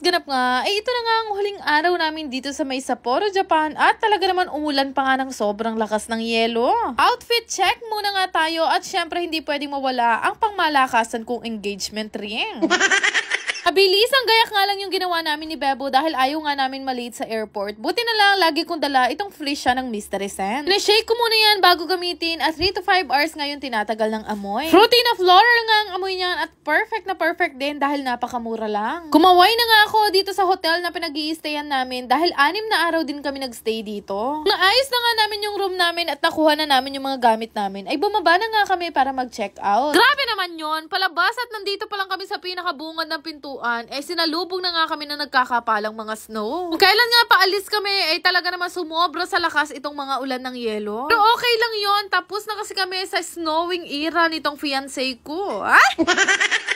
ganap nga. ay eh, ito na nga ang huling araw namin dito sa may Sapporo, Japan. At talaga naman umulan pa nga ng sobrang lakas ng yelo. Outfit check muna nga tayo. At syempre, hindi pwedeng mawala ang pangmalakasan kong engagement ring. Kabilis ang gayak nga lang yung ginawa namin ni Bebo dahil ayaw nga namin malate sa airport. Buti na lang, lagi kong dala itong fleece ng Mystery Scent. Pinashake ko muna yan bago gamitin at 3 to 5 hours ngayon tinatagal ng amoy. Fruity na floral nga ang amoy niyan at perfect na perfect din dahil napakamura lang. Kumaway na nga ako dito sa hotel na pinag i namin dahil anim na araw din kami nagstay dito. Naayos na nga namin yung room namin at nakuha na namin yung mga gamit namin ay bumaba na nga kami para mag-check out. Grabe naman yon palabas at nandito pa lang kami sa pinakabungad ng pintuan matatagpuan, eh sinalubong na nga kami na nagkakapalang mga snow. kailan nga paalis kami, eh talaga naman sumobra sa lakas itong mga ulan ng yelo. Pero okay lang yon tapos na kasi kami sa snowing era nitong fiancé ko. Ha?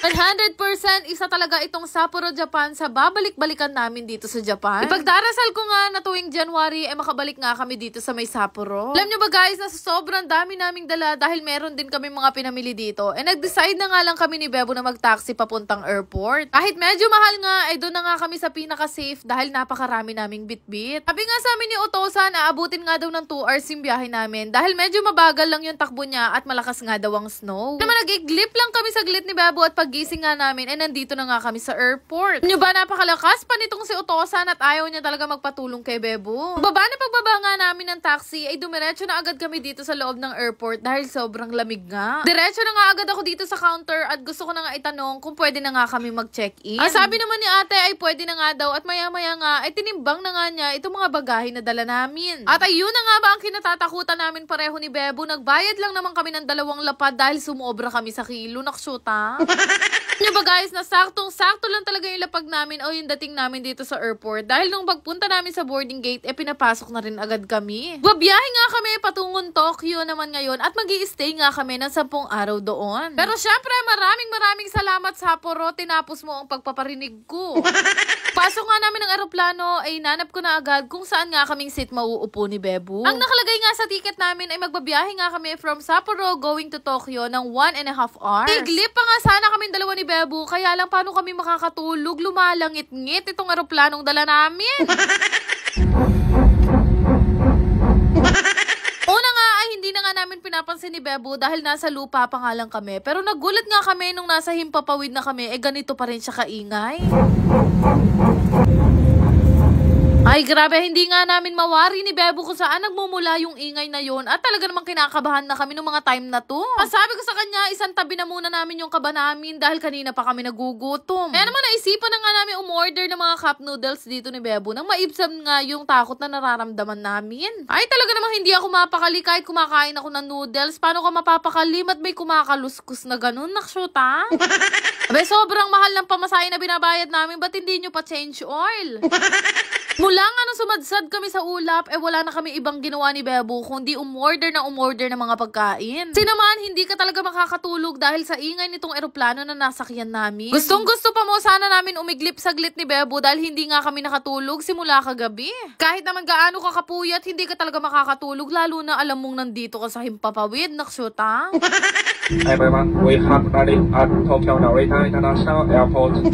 100% isa talaga itong Sapporo, Japan sa babalik-balikan namin dito sa Japan. Ipagdarasal ko nga na tuwing January, eh makabalik nga kami dito sa may Sapporo. Alam nyo ba guys, na sobrang dami naming dala dahil meron din kami mga pinamili dito. Eh nag-decide na nga lang kami ni Bebo na mag-taxi papuntang airport. Kahit kahit medyo mahal nga, ay eh, doon na nga kami sa pinaka-safe dahil napakarami naming bitbit. Sabi nga sa amin ni Otosan, aabutin nga daw ng 2 hours yung biyahe namin dahil medyo mabagal lang yung takbo niya at malakas nga daw ang snow. Naman nag-iglip lang kami sa glit ni Bebo at pagising nga namin ay eh, nandito na nga kami sa airport. Nyo ba napakalakas pa nitong si Otosan at ayaw niya talaga magpatulong kay Bebo? Baba na pagbaba nga namin ng taxi ay eh, dumiretso na agad kami dito sa loob ng airport dahil sobrang lamig nga. Diretso na nga agad ako dito sa counter at gusto ko na nga itanong kung pwede na nga kami mag-check in. Ang sabi naman ni ate ay pwede na nga daw at maya-maya nga ay tinimbang na nga niya itong mga bagahe na dala namin. At ayun na nga ba ang kinatatakutan namin pareho ni Bebo. Nagbayad lang naman kami ng dalawang lapad dahil sumobra kami sa kilo. Naksyuta. Nyo ba guys, nasaktong sakto lang talaga yung lapag namin o yung dating namin dito sa airport. Dahil nung pagpunta namin sa boarding gate, eh pinapasok na rin agad kami. Babiyahe nga kami patungon Tokyo naman ngayon at mag stay nga kami ng sampung araw doon. Pero syempre, maraming maraming salamat sa Poro. Tinapos mo ang pagpaparinig ko. Pasok nga namin ng aeroplano ay nanap ko na agad kung saan nga kaming seat mauupo ni Bebo. Ang nakalagay nga sa ticket namin ay magbabiyahe nga kami from Sapporo going to Tokyo ng one and a half hours. Tiglip pa nga sana kaming dalawa ni Bebo kaya lang paano kami makakatulog lumalangit-ngit itong aeroplanong dala namin. kasi ni Bebo dahil nasa lupa pa nga lang kami. Pero nagulat nga kami nung nasa himpapawid na kami, eh ganito pa rin siya kaingay. Ay grabe, hindi nga namin mawari ni Bebo kung saan nagmumula yung ingay na yon at talaga namang kinakabahan na kami ng mga time na to. Sabi ko sa kanya, isang tabi na muna namin yung kaba namin dahil kanina pa kami nagugutom. Kaya naman naisipan na nga namin umorder ng mga cup noodles dito ni Bebo nang maibsam nga yung takot na nararamdaman namin. Ay talaga namang hindi ako mapakali kahit kumakain ako ng noodles. Paano ka mapapakali? Ba't may kumakaluskus na ganun, nakshota? Abe, sobrang mahal ng pamasahe na binabayad namin. Ba't hindi nyo pa change oil? Mula nga nung sumadsad kami sa ulap, eh wala na kami ibang ginawa ni Bebo kundi umorder na umorder ng mga pagkain. Sinamaan, hindi ka talaga makakatulog dahil sa ingay nitong eroplano na nasakyan namin. Gustong gusto pa mo sana namin umiglip saglit ni Bebo dahil hindi nga kami nakatulog simula kagabi. Kahit naman gaano ka kapuyat, hindi ka talaga makakatulog lalo na alam mong nandito ka sa himpapawid, naksyota. Everyone, we have landed at Tokyo Narita International Airport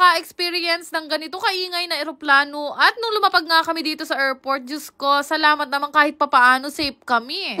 maka-experience ng ganito kaingay na eroplano. At nung lumapag nga kami dito sa airport, Diyos ko, salamat naman kahit papaano safe kami.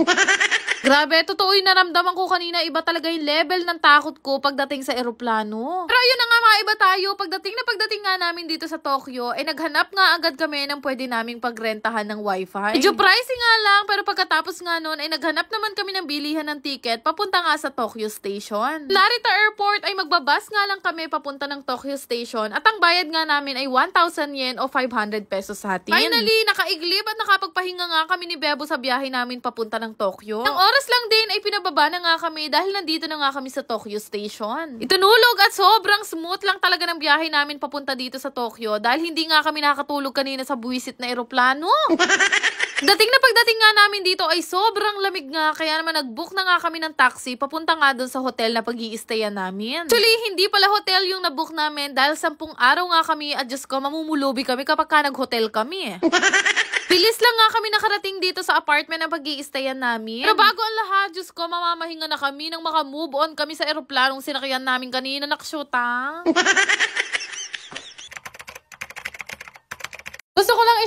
Grabe, totoo yung naramdaman ko kanina. Iba talaga yung level ng takot ko pagdating sa eroplano. Pero ayun na nga mga iba tayo. Pagdating na pagdating nga namin dito sa Tokyo, eh naghanap nga agad kami ng pwede naming pagrentahan ng wifi. Medyo pricing nga lang, pero pagkatapos nga noon, ay eh, naghanap naman kami ng bilihan ng ticket papunta nga sa Tokyo Station. Narita Airport ay magbabas nga lang kami papunta ng Tokyo Station at ang bayad nga namin ay 1,000 yen o 500 pesos sa atin. Finally, nakaiglip at nakapagpahinga nga kami ni Bebo sa biyahe namin papunta ng Tokyo. Ng oras oras lang din ay pinababa na nga kami dahil nandito na nga kami sa Tokyo Station. Itunulog at sobrang smooth lang talaga ng biyahe namin papunta dito sa Tokyo dahil hindi nga kami nakatulog kanina sa buwisit na eroplano. Dating na pagdating nga namin dito ay sobrang lamig nga kaya naman nag-book na nga kami ng taxi papunta nga doon sa hotel na pag i namin. Actually, hindi pala hotel yung na-book namin dahil sampung araw nga kami at Diyos ko, mamumulubi kami kapag ka nag-hotel kami eh. Bilis lang nga kami nakarating dito sa apartment ng pag iistayan namin. Pero bago ang lahat, Diyos ko, mamamahinga na kami nang maka-move on kami sa eroplanong sinakyan namin kanina, naksyota.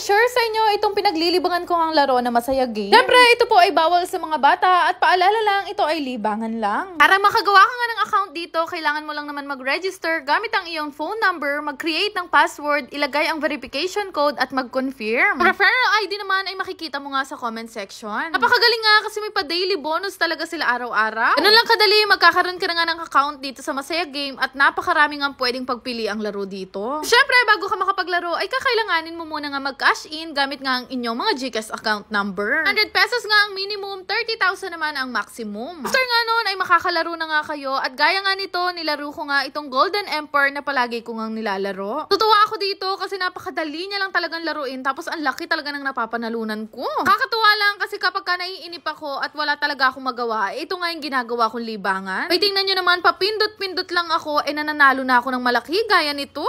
i-share sa inyo itong pinaglilibangan ko ang laro na Masaya Game. Siyempre, ito po ay bawal sa mga bata at paalala lang, ito ay libangan lang. Para makagawa ka nga ng account dito, kailangan mo lang naman mag-register gamit ang iyong phone number, mag-create ng password, ilagay ang verification code at mag-confirm. Referral ID naman ay makikita mo nga sa comment section. Napakagaling nga kasi may pa-daily bonus talaga sila araw-araw. Ganun lang kadali, magkakaroon ka na nga ng account dito sa Masaya Game at napakarami nga pwedeng pagpili ang laro dito. Siyempre, bago ka makapaglaro ay kakailanganin mo muna nga mag cash in gamit nga ang inyong mga GCash account number. 100 pesos nga ang minimum, 30,000 naman ang maximum. After nga noon ay makakalaro na nga kayo at gaya nga nito, nilaro ko nga itong Golden Empire na palagi ko nga nilalaro. Tutuwa ako dito kasi napakadali niya lang talagang laruin tapos ang laki talaga ng napapanalunan ko. Kakatuwa lang kasi kapag ka naiinip ako at wala talaga akong magawa, eh, ito nga yung ginagawa kong libangan. Ay tingnan nyo naman, papindot-pindot lang ako ay eh, nananalo na ako ng malaki gaya nito.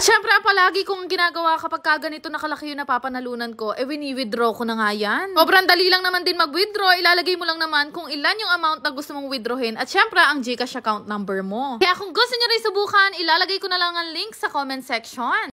Siyempre, palagi kong ginagawa kapag ka ganito nakalaki yung napapanalunan ko, eh wini-withdraw ko na nga yan. Sobrang dali lang naman din mag-withdraw, ilalagay mo lang naman kung ilan yung amount na gusto mong withdrawin at syempre ang Gcash account number mo. Kaya kung gusto niyo rin subukan, ilalagay ko na lang ang link sa comment section.